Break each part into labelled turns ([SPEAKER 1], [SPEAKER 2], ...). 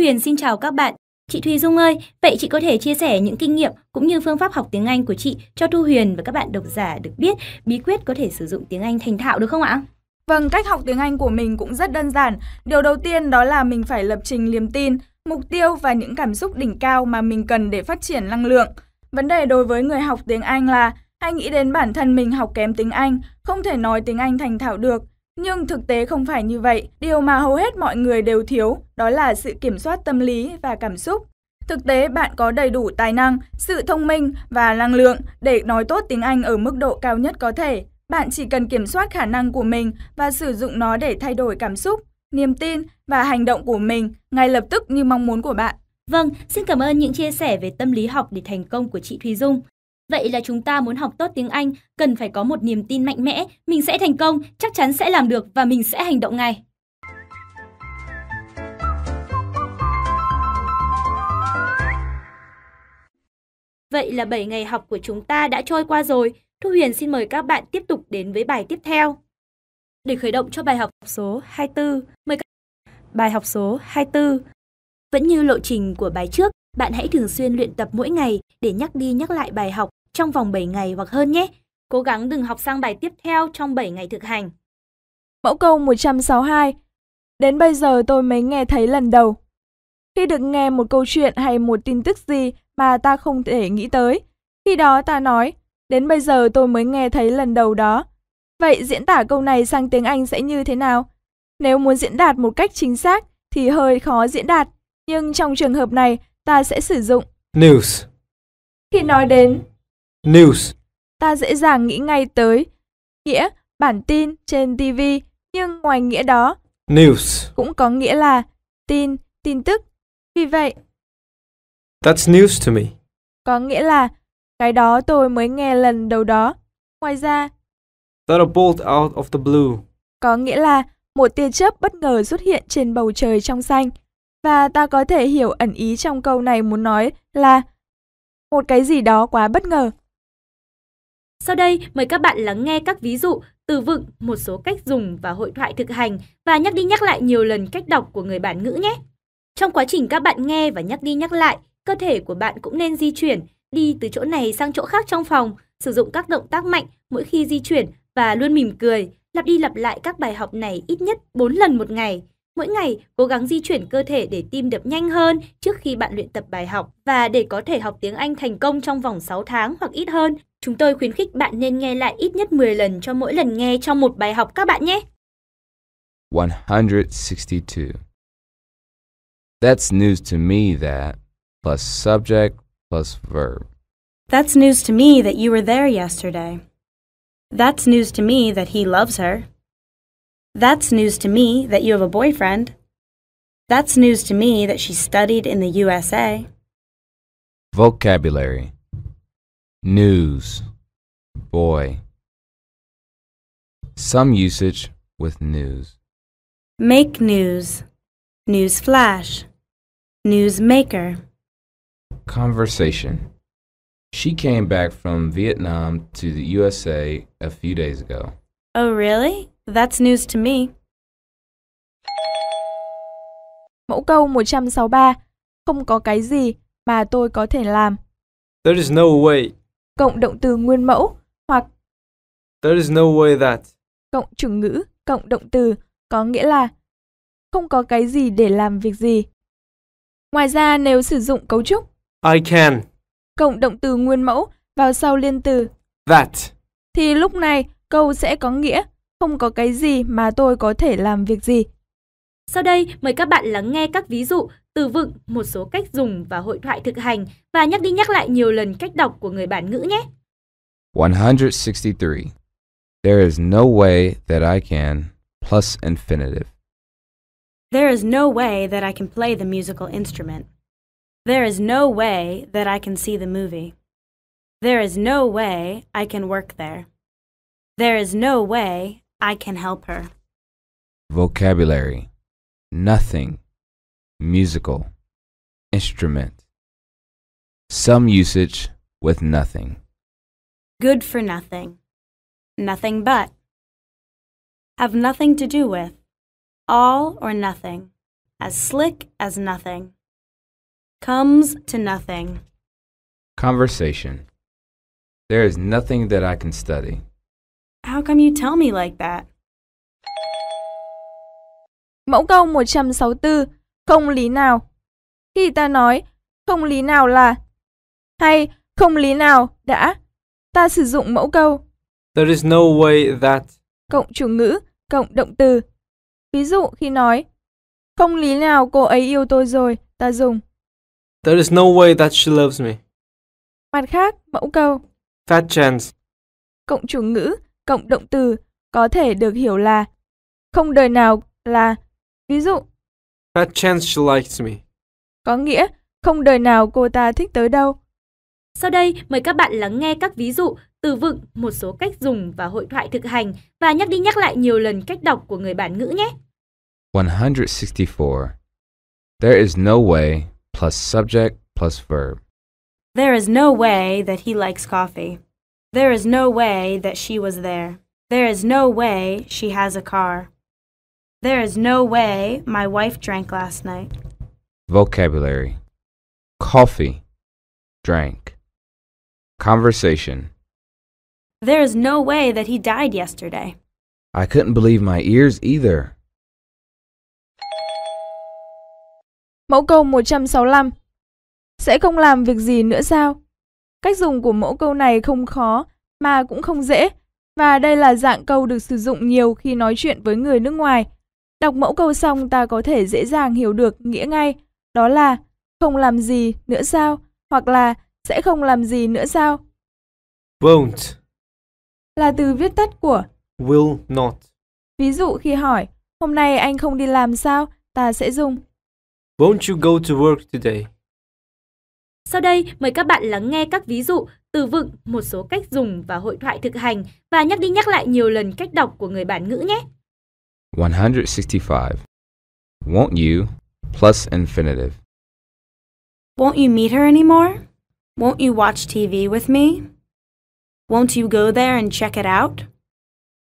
[SPEAKER 1] Huyền xin chào các bạn. Chị Thùy Dung ơi, vậy chị có thể chia sẻ những kinh nghiệm cũng như phương pháp học tiếng Anh của chị cho Thu Huyền và các bạn độc giả được biết bí quyết có thể sử dụng tiếng Anh thành thạo được không ạ? Vâng, cách học tiếng Anh của mình cũng rất đơn giản.
[SPEAKER 2] Điều đầu tiên đó là mình phải lập trình niềm tin, mục tiêu và những cảm xúc đỉnh cao mà mình cần để phát triển năng lượng. Vấn đề đối với người học tiếng Anh là hay nghĩ đến bản thân mình học kém tiếng Anh, không thể nói tiếng Anh thành thạo được nhưng thực tế không phải như vậy, điều mà hầu hết mọi người đều thiếu đó là sự kiểm soát tâm lý và cảm xúc. Thực tế bạn có đầy đủ tài năng, sự thông minh và năng lượng để nói tốt tiếng Anh ở mức độ cao nhất có thể. Bạn chỉ cần kiểm soát khả năng của mình và sử dụng nó để thay đổi cảm xúc, niềm
[SPEAKER 1] tin và hành động của mình ngay lập tức như mong muốn của bạn. Vâng, xin cảm ơn những chia sẻ về tâm lý học để thành công của chị Thùy Dung. Vậy là chúng ta muốn học tốt tiếng Anh cần phải có một niềm tin mạnh mẽ, mình sẽ thành công, chắc chắn sẽ làm được và mình sẽ hành động ngay. Vậy là 7 ngày học của chúng ta đã trôi qua rồi. Thu Huyền xin mời các bạn tiếp tục đến với bài tiếp theo. Để khởi động cho bài học số 24, mời các Bài học số 24 Vẫn như lộ trình của bài trước, bạn hãy thường xuyên luyện tập mỗi ngày để nhắc đi nhắc lại bài học trong vòng 7 ngày hoặc hơn nhé. Cố gắng đừng học sang bài tiếp theo trong 7 ngày thực hành. Mẫu câu 162 Đến
[SPEAKER 2] bây giờ tôi mới nghe thấy lần đầu. Khi được nghe một câu chuyện hay một tin tức gì mà ta không thể nghĩ tới, khi đó ta nói, đến bây giờ tôi mới nghe thấy lần đầu đó. Vậy diễn tả câu này sang tiếng Anh sẽ như thế nào? Nếu muốn diễn đạt một cách chính xác thì hơi khó diễn đạt, nhưng trong trường hợp này ta sẽ sử dụng news. Khi nói đến News. Ta dễ dàng nghĩ ngay tới nghĩa bản tin trên TV, nhưng ngoài nghĩa đó,
[SPEAKER 3] news
[SPEAKER 2] cũng có nghĩa là tin, tin tức. Vì vậy,
[SPEAKER 3] that's news to me.
[SPEAKER 2] Có nghĩa là cái đó tôi mới nghe lần đầu đó. Ngoài ra,
[SPEAKER 3] that bolt out of the blue.
[SPEAKER 2] Có nghĩa là một tia chớp bất ngờ xuất hiện trên bầu trời trong xanh. Và ta có thể hiểu ẩn ý trong câu này muốn nói là một cái gì đó quá bất ngờ.
[SPEAKER 1] Sau đây, mời các bạn lắng nghe các ví dụ, từ vựng, một số cách dùng và hội thoại thực hành và nhắc đi nhắc lại nhiều lần cách đọc của người bản ngữ nhé. Trong quá trình các bạn nghe và nhắc đi nhắc lại, cơ thể của bạn cũng nên di chuyển, đi từ chỗ này sang chỗ khác trong phòng, sử dụng các động tác mạnh mỗi khi di chuyển và luôn mỉm cười, lặp đi lặp lại các bài học này ít nhất 4 lần một ngày. Mỗi ngày, cố gắng di chuyển cơ thể để tim đập nhanh hơn trước khi bạn luyện tập bài học và để có thể học tiếng Anh thành công trong vòng 6 tháng hoặc ít hơn, Chúng tôi khuyến khích bạn nên nghe lại ít nhất 10 lần cho mỗi lần nghe trong một bài học các bạn nhé.
[SPEAKER 4] 162. That's news to me that plus subject plus verb.
[SPEAKER 5] That's news to me that you were there yesterday. That's news to me that he loves her. That's news to me that you have a boyfriend. That's news to me that she studied in the USA.
[SPEAKER 4] Vocabulary news, boy. Some usage with news.
[SPEAKER 5] Make news, news flash, newsmaker.
[SPEAKER 4] Conversation. She came back from Vietnam to the USA a few days ago.
[SPEAKER 2] Oh, really? That's news to me. Mẫu câu 163. Không có cái gì mà tôi có thể làm.
[SPEAKER 3] There is no way
[SPEAKER 2] cộng động từ nguyên mẫu hoặc
[SPEAKER 3] There is no way that
[SPEAKER 2] cộng chủ ngữ cộng động từ có nghĩa là không có cái gì để làm việc gì. Ngoài ra nếu sử dụng cấu trúc I can cộng động từ nguyên mẫu vào sau liên từ that thì lúc này câu sẽ có nghĩa không có cái gì mà tôi có thể làm việc gì. Sau
[SPEAKER 1] đây mời các bạn lắng nghe các ví dụ từ vựng, một số cách dùng và hội thoại thực hành và nhắc đi nhắc lại nhiều lần cách đọc của người bản ngữ nhé.
[SPEAKER 4] 163. There is no way that I can plus infinitive.
[SPEAKER 5] There is no way that I can play the musical instrument. There is no way that I can see the movie. There is no way I can work there. There is no way I can help her.
[SPEAKER 4] Vocabulary Nothing. musical instrument. Some usage with nothing.
[SPEAKER 5] Good for nothing. Nothing but. Have nothing to do with. All or nothing. As slick as nothing. Comes to nothing.
[SPEAKER 4] Conversation. There is nothing that I can study.
[SPEAKER 5] How come you tell me like that?
[SPEAKER 2] Mẫu câu 164 không lý nào. Khi ta nói không lý nào là hay không lý nào đã, ta sử dụng mẫu câu
[SPEAKER 3] There is no way that
[SPEAKER 2] cộng chủ ngữ cộng động từ. Ví dụ khi nói không lý nào cô ấy yêu tôi rồi, ta dùng
[SPEAKER 3] There is no way that she loves me.
[SPEAKER 2] Mặt khác, mẫu câu fat chance cộng chủ ngữ cộng động từ có thể được hiểu là không đời nào là ví dụ
[SPEAKER 3] Perchance she likes me.
[SPEAKER 2] Có nghĩa, không đời nào cô ta thích tới
[SPEAKER 1] đâu. Sau đây, mời các bạn lắng nghe các ví dụ, từ vựng, một số cách dùng và hội thoại thực hành và nhắc đi nhắc lại nhiều lần cách đọc của người bản ngữ nhé.
[SPEAKER 4] 164. There is no way plus subject plus verb.
[SPEAKER 5] There is no way that he likes coffee. There is no way that she was there. There is no way she has a car. There is no way my wife drank last night.
[SPEAKER 4] Vocabulary Coffee, drank. Conversation
[SPEAKER 5] There is no way that he
[SPEAKER 2] died yesterday.
[SPEAKER 4] I couldn't believe my ears either.
[SPEAKER 2] Mẫu câu 165 Sẽ không làm việc gì nữa sao? Cách dùng của mẫu câu này không khó mà cũng không dễ và đây là dạng câu được sử dụng nhiều khi nói chuyện với người nước ngoài Đọc mẫu câu xong ta có thể dễ dàng hiểu được nghĩa ngay, đó là không làm gì nữa sao, hoặc là sẽ không làm gì nữa sao. Won't là từ viết tắt của
[SPEAKER 3] will not.
[SPEAKER 2] Ví dụ khi hỏi, hôm nay anh không đi làm sao,
[SPEAKER 1] ta sẽ dùng
[SPEAKER 3] Won't you go to work today?
[SPEAKER 1] Sau đây, mời các bạn lắng nghe các ví dụ, từ vựng, một số cách dùng và hội thoại thực hành và nhắc đi nhắc lại nhiều lần cách đọc của người bản ngữ nhé.
[SPEAKER 4] 165. Won't you plus infinitive.
[SPEAKER 1] Won't you meet her anymore?
[SPEAKER 5] Won't you watch TV with me? Won't you go there and check it out?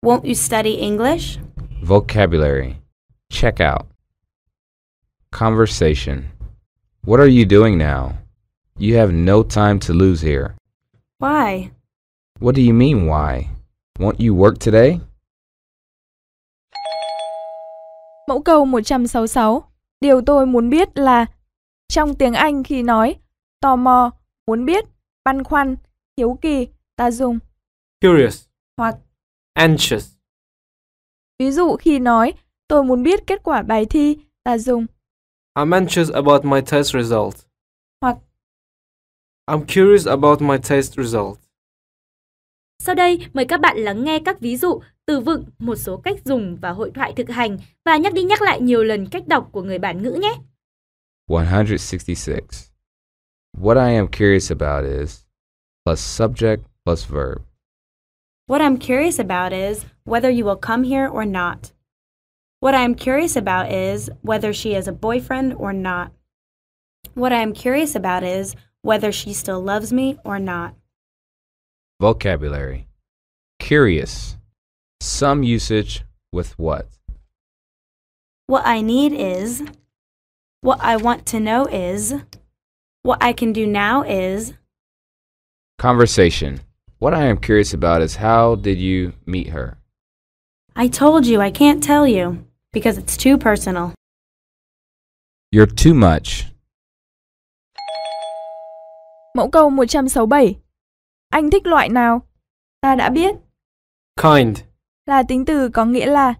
[SPEAKER 5] Won't you study English?
[SPEAKER 4] Vocabulary. Check out. Conversation. What are you doing now? You have no time to lose here. Why? What do you mean, why? Won't you work today?
[SPEAKER 2] Mẫu câu 166. Điều tôi muốn biết là trong tiếng Anh khi nói tò mò, muốn biết, băn khoăn, hiếu kỳ, ta dùng curious hoặc
[SPEAKER 3] anxious.
[SPEAKER 2] Ví dụ khi nói tôi muốn biết kết quả bài thi,
[SPEAKER 1] ta dùng
[SPEAKER 3] I'm anxious about my test result. Hoặc I'm curious about my test result.
[SPEAKER 1] Sau đây, mời các bạn lắng nghe các ví dụ từ vựng, một số cách dùng và hội thoại thực hành và nhắc đi nhắc lại nhiều lần cách đọc của người bản ngữ nhé.
[SPEAKER 4] 166. What I am curious about is plus subject plus verb.
[SPEAKER 1] What I'm curious
[SPEAKER 5] about is whether you will come here or not. What I am curious about is whether she has a boyfriend or not. What I am curious about is whether she still loves me or not.
[SPEAKER 4] Vocabulary Curious some usage with what?
[SPEAKER 5] What I need is. What I want to know is. What I can do now is.
[SPEAKER 4] Conversation. What I am curious about is how did you meet her?
[SPEAKER 5] I told you I can't tell you because it's too personal.
[SPEAKER 4] You're too much.
[SPEAKER 2] Mẫu câu 167. Anh thích loại nào? Ta đã biết. Kind. là tính từ có nghĩa là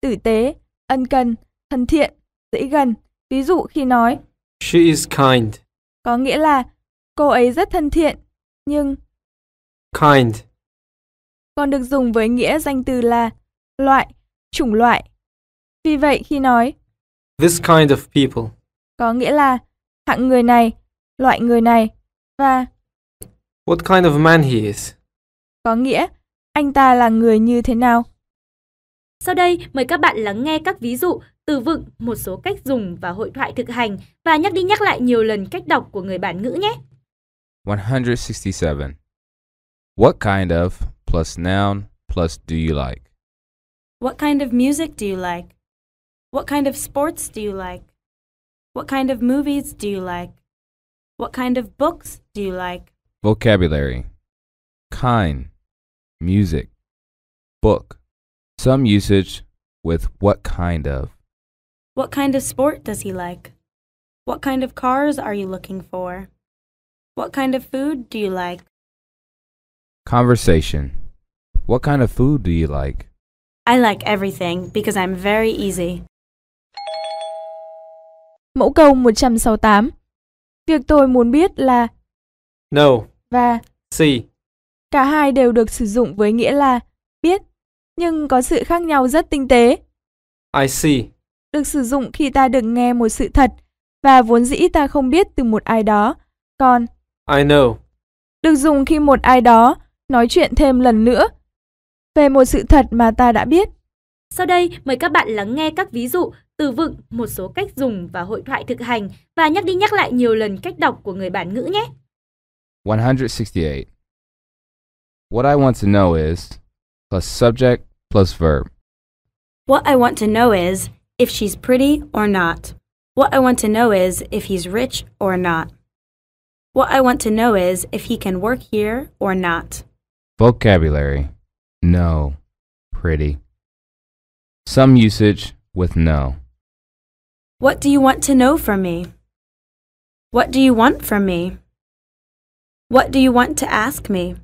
[SPEAKER 2] tử tế, ân cần, thân thiện, dễ gần. Ví dụ khi nói
[SPEAKER 3] She is kind.
[SPEAKER 2] Có nghĩa là cô ấy rất thân thiện, nhưng kind còn được dùng với nghĩa danh từ là loại, chủng loại. Vì vậy khi nói
[SPEAKER 3] This kind of people
[SPEAKER 2] có nghĩa là hạng người này, loại người này và
[SPEAKER 3] What kind of man he is
[SPEAKER 2] có nghĩa anh ta là người
[SPEAKER 1] như thế nào. Sau đây, mời các bạn lắng nghe các ví dụ, từ vựng, một số cách dùng và hội thoại thực hành và nhắc đi nhắc lại nhiều lần cách đọc của người bản ngữ nhé.
[SPEAKER 4] 167. What kind of plus noun plus do you like?
[SPEAKER 5] What kind of music do you like? What kind of sports do you like? What kind of movies do you like? What kind of books do you like?
[SPEAKER 4] Vocabulary Kind music, book, some usage with what kind of.
[SPEAKER 5] What kind of sport does he like? What kind of cars are you looking for? What kind of food do you like?
[SPEAKER 4] Conversation. What kind of food do you like?
[SPEAKER 5] I like everything because I'm very easy.
[SPEAKER 2] Mẫu câu 168. Việc tôi muốn biết là No và C Cả hai đều được sử dụng với nghĩa là biết, nhưng có sự khác nhau rất tinh tế. I see. Được sử dụng khi ta được nghe một sự thật và vốn dĩ ta không biết từ một ai đó. Còn I know. Được dùng khi một ai đó nói chuyện thêm lần nữa về một sự thật mà ta đã biết.
[SPEAKER 1] Sau đây, mời các bạn lắng nghe các ví dụ, từ vựng, một số cách dùng và hội thoại thực hành và nhắc đi nhắc lại nhiều lần cách đọc của người bản ngữ nhé.
[SPEAKER 4] 168 What I want to know is plus subject plus verb.
[SPEAKER 5] What I want to know is if she's pretty or not. What I want to know is if he's rich or not. What I want to know is if he can work here or not.
[SPEAKER 4] Vocabulary No, pretty. Some usage with no.
[SPEAKER 5] What do you want to know from me? What do you want from me? What do you want to ask me?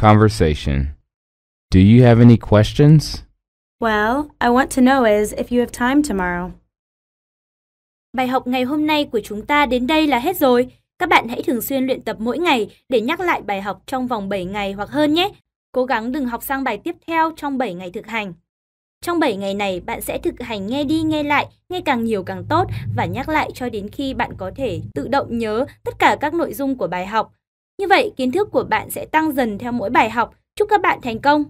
[SPEAKER 4] Conversation. Do you have any questions?
[SPEAKER 1] Well, I want to know is if you have time tomorrow. Bài học ngày hôm nay của chúng ta đến đây là hết rồi. Các bạn hãy thường xuyên luyện tập mỗi ngày để nhắc lại bài học trong vòng 7 ngày hoặc hơn nhé. Cố gắng đừng học sang bài tiếp theo trong 7 ngày thực hành. Trong 7 ngày này, bạn sẽ thực hành nghe đi nghe lại, nghe càng nhiều càng tốt và nhắc lại cho đến khi bạn có thể tự động nhớ tất cả các nội dung của bài học như vậy, kiến thức của bạn sẽ tăng dần theo mỗi bài học. Chúc các bạn thành công!